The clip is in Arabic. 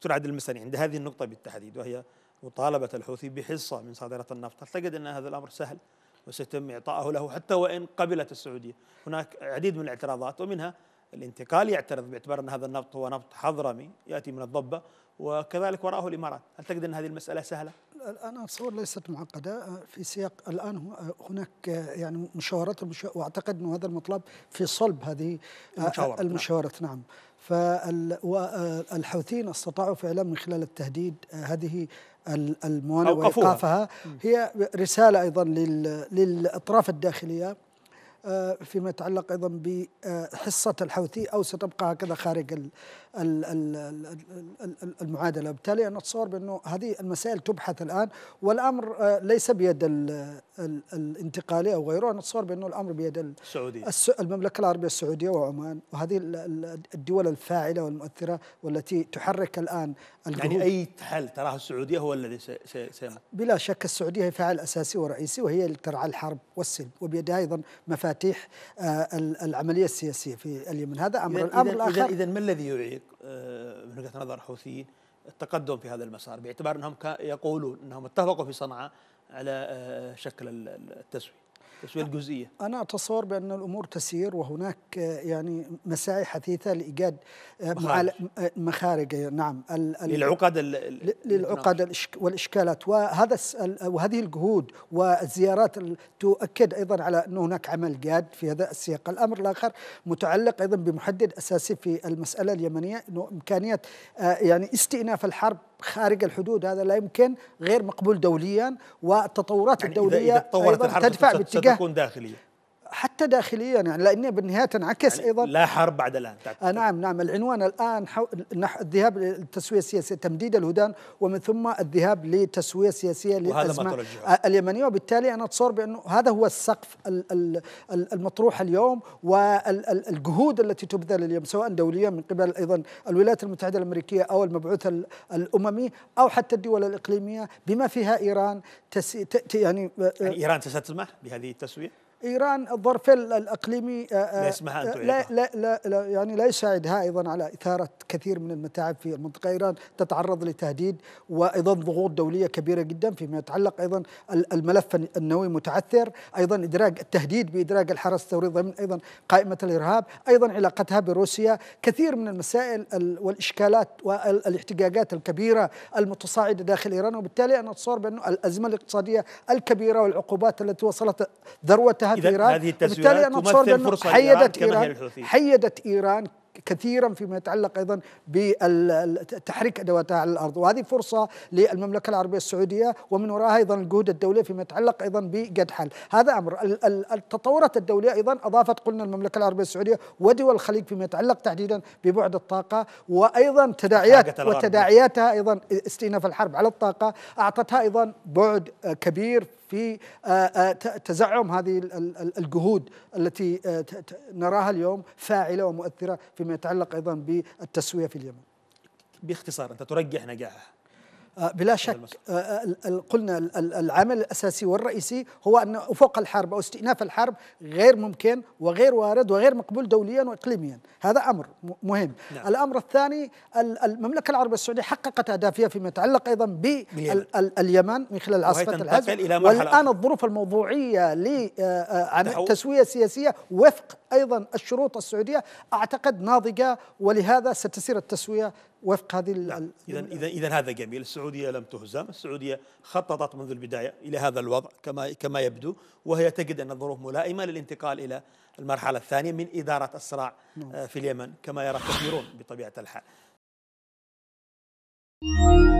الدكتور عادل المسني عند هذه النقطة بالتحديد وهي مطالبة الحوثي بحصة من صادرة النفط اعتقد أن هذا الأمر سهل وسيتم إعطائه له حتى وإن قبلت السعودية هناك العديد من الاعتراضات ومنها الانتقال يعترض باعتبار أن هذا النفط هو نفط حضرمي يأتي من الضبة وكذلك وراءه الإمارات هل تجد أن هذه المسألة سهلة؟ الان اتصور ليست معقده آه، في سياق الان آه، هناك آه، يعني مشاورات واعتقد انه هذا المطلب في صلب هذه المشاورات, المشاورات نعم. نعم. فالحوثيين استطاعوا فعلا من خلال التهديد هذه الموانئ وايقافها هي رساله ايضا للاطراف الداخليه آه، فيما يتعلق ايضا بحصه الحوثي او ستبقى هكذا خارج المعادله، وبالتالي انا اتصور بانه هذه المسائل تبحث الان والامر آه، ليس بيد الانتقالي او غيره، انا اتصور بانه الامر بيد السعوديه المملكه العربيه السعوديه وعمان وهذه الدول الفاعله والمؤثره والتي تحرك الان الجهود يعني اي حل تراه السعوديه هو الذي سيمر بلا شك السعوديه هي فاعل اساسي ورئيسي وهي اللي ترعى الحرب والسلم وبيدها ايضا مفاتيح مفاتيح آه، العمليه السياسيه في اليمن هذا امر الامر الاخر اذا ما الذي يعيق آه، من وجهه نظر الحوثيين التقدم في هذا المسار باعتبار انهم يقولون انهم اتفقوا في صنعاء على آه، شكل التسويه تسوية الجزئية أنا أتصور بأن الأمور تسير وهناك آه، يعني مساعي حثيثة لإيجاد آه، مخارج, آه، مخارج نعم للعقد للعقد والإشكالات وهذا وهذه الجهود والزيارات تؤكد أيضا على أن هناك عمل جاد في هذا السياق الأمر الآخر متعلق أيضا بمحدد أساسي في المسألة اليمنية أنه إمكانية يعني استئناف الحرب خارج الحدود هذا لا يمكن غير مقبول دوليا والتطورات يعني الدوليه إذا إذا تدفع باتجاه ستكون داخليه حتى داخليا يعني لاني بالنهايه تنعكس يعني ايضا لا حرب بعد الان آه نعم نعم العنوان الان حو... نح... الذهاب للتسويه السياسيه تمديد الهدان ومن ثم الذهاب لتسويه سياسيه للازمه آه، اليمنيه وبالتالي انا اتصور بانه هذا هو السقف المطروح اليوم والجهود التي تبذل اليوم سواء دوليا من قبل ايضا الولايات المتحده الامريكيه او المبعوث الاممي او حتى الدول الاقليميه بما فيها ايران تس... ت... يعني, آه، آه، يعني ايران تستسمح بهذه التسويه؟ ايران الظرف الاقليمي آه، آه، لا يسمح آه، لا, لا, لا, لا يعني لا يساعدها ايضا على اثاره كثير من المتاعب في المنطقه ايران تتعرض لتهديد وايضا ضغوط دوليه كبيره جدا فيما يتعلق ايضا الملف النووي متعثر ايضا ادراج التهديد بادراج الحرس الثوري ضمن ايضا قائمه الارهاب ايضا علاقتها بروسيا كثير من المسائل والاشكالات والاحتجاجات الكبيره المتصاعده داخل ايران وبالتالي انا اتصور بانه الازمه الاقتصاديه الكبيره والعقوبات التي وصلت ذروتها انتهت إيران هذه التسويات تمثل فرصة حيدت إيران, حيدت إيران كثيرا فيما يتعلق ايضا بتحريك ادواتها على الارض وهذه فرصه للمملكه العربيه السعوديه ومن وراها ايضا الجهود الدوليه فيما يتعلق ايضا بقد حل هذا امر التطورات الدوليه ايضا اضافت قلنا المملكه العربيه السعوديه ودول الخليج فيما يتعلق تحديدا ببعد الطاقه وايضا تداعيات وتداعياتها ايضا استئناف الحرب على الطاقه اعطتها ايضا بعد كبير في آه، آه، تزعم هذه الجهود التي آه، نراها اليوم فاعله ومؤثره في فيما يتعلق أيضا بالتسوية في اليمن باختصار أنت ترجح نجاحها آه، بلا شك آه، قلنا العمل الأساسي والرئيسي هو أن أفق الحرب أو استئناف الحرب غير ممكن وغير وارد وغير مقبول دوليا وإقليميا هذا أمر مهم نعم. الأمر الثاني المملكة العربية السعودية حققت أهدافها فيما يتعلق أيضا باليمن من خلال عاصفة العزم والآن الظروف الموضوعية آه، لتسوية سياسية وفق أيضا الشروط السعودية أعتقد ناضجة ولهذا ستسير التسوية وفق هذه نعم. إذا إذا إذا هذا جميل السعودية لم تهزم السعودية خططت منذ البداية إلى هذا الوضع كما كما يبدو وهي تجد أن الظروف ملائمة للانتقال إلى المرحلة الثانية من إدارة الصراع نعم. آه، في اليمن كما يرى كثيرون بطبيعة الحال